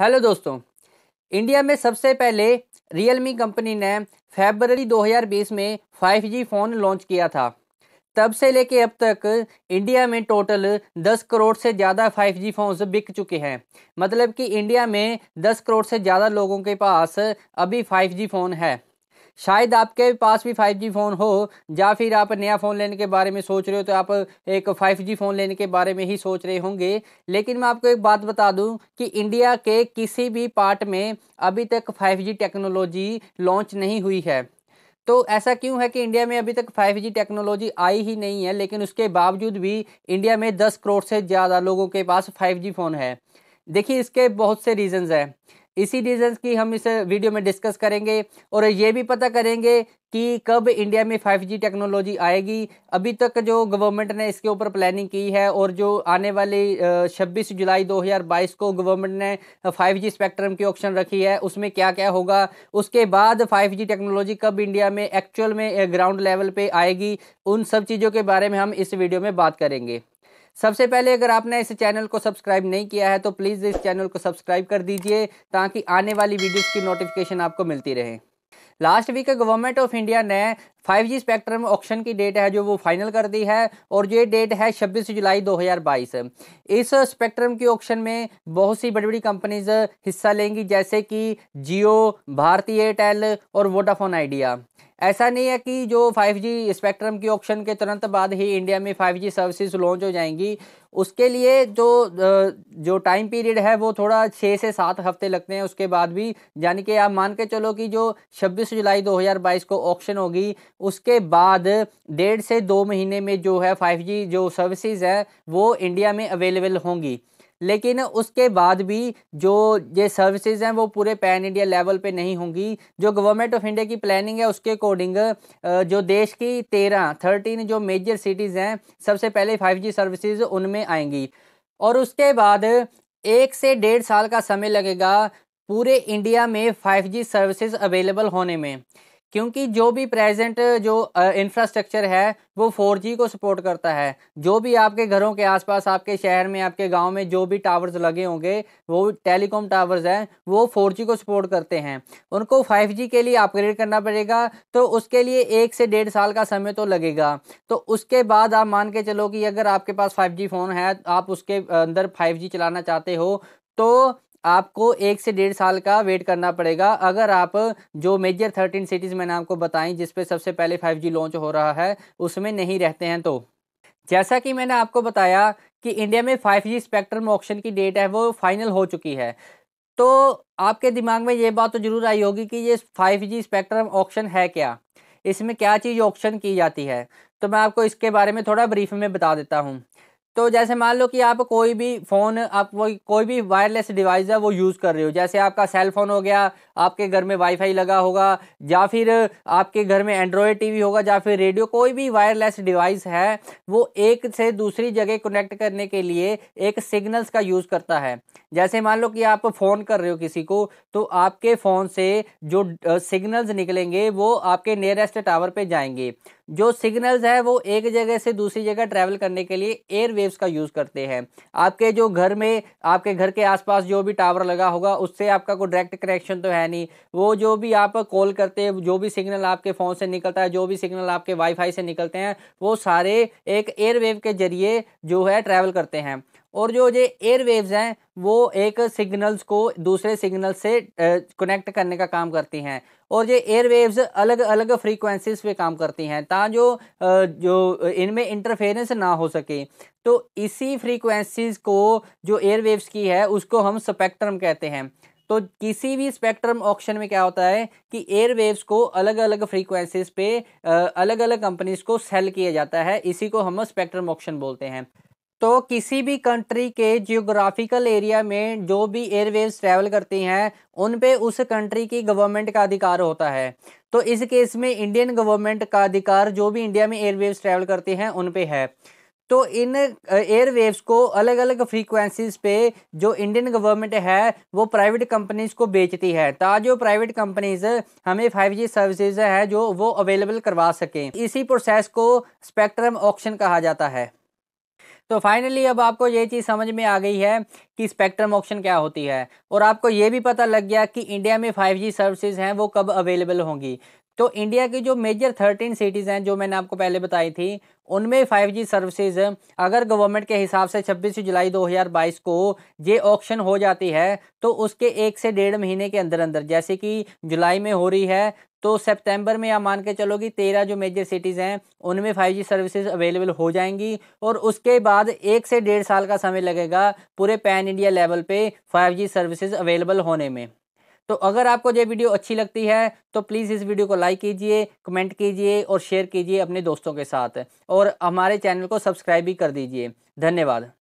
hello दोस्तों India में सबसे पहले रियलमी कंपनी ने फरवरी 2020 में 5G फ़ोन लॉन्च किया था तब से लेके अब तक इंडिया में टोटल 10 करोड़ से ज़्यादा 5G फोन्स बिक चुके हैं मतलब कि इंडिया में 10 करोड़ से ज़्यादा लोगों के पास अभी 5G फ़ोन है शायद आपके पास भी 5G फ़ोन हो या फिर आप नया फ़ोन लेने के बारे में सोच रहे हो तो आप एक 5G फ़ोन लेने के बारे में ही सोच रहे होंगे लेकिन मैं आपको एक बात बता दूं कि इंडिया के किसी भी पार्ट में अभी तक 5G टेक्नोलॉजी लॉन्च नहीं हुई है तो ऐसा क्यों है कि इंडिया में अभी तक 5G टेक्नोलॉजी आई ही नहीं है लेकिन उसके बावजूद भी इंडिया में 10 करोड़ से ज़्यादा लोगों के पास 5G फ़ोन है देखिए इसके बहुत से रीज़न्स हैं इसी रीजन की हम इस वीडियो में डिस्कस करेंगे और ये भी पता करेंगे कि कब इंडिया में 5G टेक्नोलॉजी आएगी अभी तक जो गवर्नमेंट ने इसके ऊपर प्लानिंग की है और जो आने वाली 26 जुलाई 2022 को गवर्नमेंट ने 5G स्पेक्ट्रम की ऑप्शन रखी है उसमें क्या क्या होगा उसके बाद 5G टेक्नोलॉजी कब इंडिया में एक्चुअल में ग्राउंड लेवल पे आएगी उन सब चीज़ों के बारे में हम इस वीडियो में बात करेंगे सबसे पहले अगर आपने इस चैनल को सब्सक्राइब नहीं किया है तो प्लीज़ इस चैनल को सब्सक्राइब कर दीजिए ताकि आने वाली वीडियोज़ की नोटिफिकेशन आपको मिलती रहे last week government of India ने 5G स्पेक्ट्रम ऑक्शन की डेट है जो वो फाइनल कर दी है और ये डेट है 26 जुलाई 2022 इस स्पेक्ट्रम की ऑक्शन में बहुत सी बड़ी बड़ी कंपनीज हिस्सा लेंगी जैसे कि जियो भारतीय एयरटेल और वोडाफोन आइडिया ऐसा नहीं है कि जो 5G स्पेक्ट्रम की ऑप्शन के तुरंत बाद ही इंडिया में 5G सर्विसेज लॉन्च हो जाएंगी उसके लिए जो जो टाइम पीरियड है वो थोड़ा छः से सात हफ्ते लगते हैं उसके बाद भी यानी कि आप मान के चलो कि जो 26 जुलाई 2022 को ऑक्शन होगी उसके बाद डेढ़ से दो महीने में जो है 5G जो सर्विसेज हैं वो इंडिया में अवेलेबल होंगी लेकिन उसके बाद भी जो ये सर्विसेज हैं वो पूरे पैन इंडिया लेवल पे नहीं होंगी जो गवर्नमेंट ऑफ इंडिया की प्लानिंग है उसके अकॉर्डिंग जो देश की तेरह थर्टीन जो मेजर सिटीज़ हैं सबसे पहले फाइव जी सर्विसेज उनमें आएंगी और उसके बाद एक से डेढ़ साल का समय लगेगा पूरे इंडिया में फाइव जी सर्विसेज अवेलेबल होने में क्योंकि जो भी प्रेजेंट जो इंफ्रास्ट्रक्चर है वो 4G को सपोर्ट करता है जो भी आपके घरों के आसपास आपके शहर में आपके गांव में जो भी टावर्स लगे होंगे वो टेलीकॉम टावर्स हैं वो 4G को सपोर्ट करते हैं उनको 5G के लिए अपग्रेड करना पड़ेगा तो उसके लिए एक से डेढ़ साल का समय तो लगेगा तो उसके बाद आप मान के चलो कि अगर आपके पास फाइव फ़ोन है आप उसके अंदर फाइव चलाना चाहते हो तो आपको एक से डेढ़ साल का वेट करना पड़ेगा अगर आप जो मेजर थर्टीन सिटीज़ मैंने आपको बताई जिसपे सबसे पहले जी लॉन्च हो रहा है उसमें नहीं रहते हैं तो जैसा कि मैंने आपको बताया कि इंडिया में 5G स्पेक्ट्रम ऑप्शन की डेट है वो फाइनल हो चुकी है तो आपके दिमाग में ये बात तो ज़रूर आई होगी कि ये 5G स्पेक्ट्रम ऑप्शन है क्या इसमें क्या चीज़ ऑप्शन की जाती है तो मैं आपको इसके बारे में थोड़ा ब्रीफ में बता देता हूँ तो जैसे मान लो कि आप कोई भी फ़ोन आप वो कोई भी वायरलेस डिवाइस है वो यूज़ कर रहे हो जैसे आपका सेल फ़ोन हो गया आपके घर में वाईफाई लगा होगा या फिर आपके घर में एंड्रॉयड टीवी होगा या फिर रेडियो कोई भी वायरलेस डिवाइस है वो एक से दूसरी जगह कनेक्ट करने के लिए एक सिग्नल्स का यूज़ करता है जैसे मान लो कि आप फ़ोन कर रहे हो किसी को तो आपके फ़ोन से जो सिग्नल्स निकलेंगे वो आपके नियरेस्ट टावर पर जाएंगे जो सिग्नल्स है वो एक जगह से दूसरी जगह ट्रैवल करने के लिए एयर वेव्स का यूज़ करते हैं आपके जो घर में आपके घर के आसपास जो भी टावर लगा होगा उससे आपका कोई डायरेक्ट कनेक्शन तो है नहीं वो जो भी आप कॉल करते हैं जो भी सिग्नल आपके फ़ोन से निकलता है जो भी सिग्नल आपके वाईफाई से निकलते हैं वो सारे एक एयर वेव के जरिए जो है ट्रैवल करते हैं और जो ये एयरवेव्स हैं वो एक सिग्नल्स को दूसरे सिग्नल से कनेक्ट करने का काम करती हैं और ये एयरवेव्स अलग अलग फ्रीक्वेंसीज पे काम करती हैं ता जो जो इनमें इंटरफेरेंस ना हो सके तो इसी फ्रीक्वेंसीज को जो एयरवेव्स की है उसको हम स्पेक्ट्रम कहते हैं तो किसी भी स्पेक्ट्रम ऑप्शन में क्या होता है कि एयरवेव्स को अलग अलग फ्रीक्वेंसीज पे अलग अलग कंपनीज को सेल किया जाता है इसी को हम स्पेक्ट्रम ऑप्शन बोलते हैं तो किसी भी कंट्री के जियोग्राफिकल एरिया में जो भी एयरवेव्स ट्रैवल करती हैं उन पे उस कंट्री की गवर्नमेंट का अधिकार होता है तो इस केस में इंडियन गवर्नमेंट का अधिकार जो भी इंडिया में एयरवेव्स ट्रैवल करती हैं उन पे है तो इन एयरवेव्स को अलग अलग फ्रीक्वेंसीज पे जो इंडियन गवर्नमेंट है वो प्राइवेट कंपनीज को बेचती है ताकि जो प्राइवेट कंपनीज हमें 5G सर्विसेज है जो वो अवेलेबल करवा सकें इसी प्रोसेस को स्पेक्ट्रम ऑक्शन कहा जाता है तो फाइनली अब आपको ये चीज़ समझ में आ गई है कि स्पेक्ट्रम ऑप्शन क्या होती है और आपको ये भी पता लग गया कि इंडिया में 5G सर्विसेज हैं वो कब अवेलेबल होंगी तो इंडिया की जो मेजर थर्टीन सिटीज़ हैं जो मैंने आपको पहले बताई थी उनमें 5G सर्विसेज अगर गवर्नमेंट के हिसाब से 26 जुलाई 2022 को ये ऑक्शन हो जाती है तो उसके एक से डेढ़ महीने के अंदर अंदर जैसे कि जुलाई में हो रही है तो सितंबर में आप मान के चलो कि तेरह जो मेजर सिटीज़ हैं उनमें 5G सर्विसेज अवेलेबल हो जाएंगी और उसके बाद एक से डेढ़ साल का समय लगेगा पूरे पैन इंडिया लेवल पे फाइव सर्विसेज अवेलेबल होने में तो अगर आपको ये वीडियो अच्छी लगती है तो प्लीज़ इस वीडियो को लाइक कीजिए कमेंट कीजिए और शेयर कीजिए अपने दोस्तों के साथ और हमारे चैनल को सब्सक्राइब भी कर दीजिए धन्यवाद